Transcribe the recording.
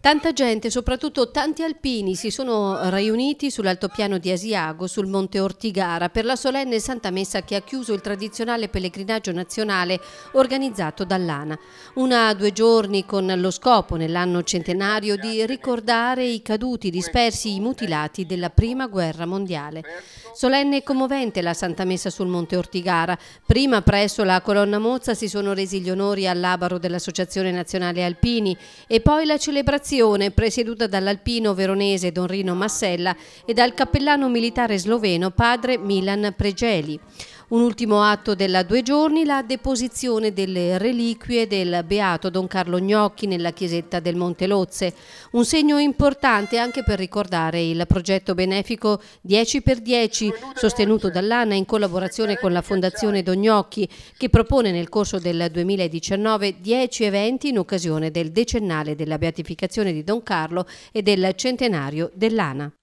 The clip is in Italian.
Tanta gente, soprattutto tanti alpini, si sono riuniti sull'altopiano di Asiago, sul Monte Ortigara, per la solenne Santa Messa che ha chiuso il tradizionale pellegrinaggio nazionale organizzato dall'ANA. Una a due giorni con lo scopo, nell'anno centenario, di ricordare i caduti, dispersi, i mutilati della Prima Guerra Mondiale. Solenne e commovente la Santa Messa sul Monte Ortigara. Prima presso la colonna Mozza si sono resi gli onori all'abaro dell'Associazione Nazionale Alpini e poi la celebrazione commissione presieduta dall'alpino veronese Don Rino Massella e dal cappellano militare sloveno padre Milan Pregeli. Un ultimo atto della due giorni, la deposizione delle reliquie del beato Don Carlo Gnocchi nella chiesetta del Monte Lozze. Un segno importante anche per ricordare il progetto benefico 10x10 sostenuto dall'ANA in collaborazione con la Fondazione Don Gnocchi che propone nel corso del 2019 10 eventi in occasione del decennale della beatificazione di Don Carlo e del centenario dell'ANA.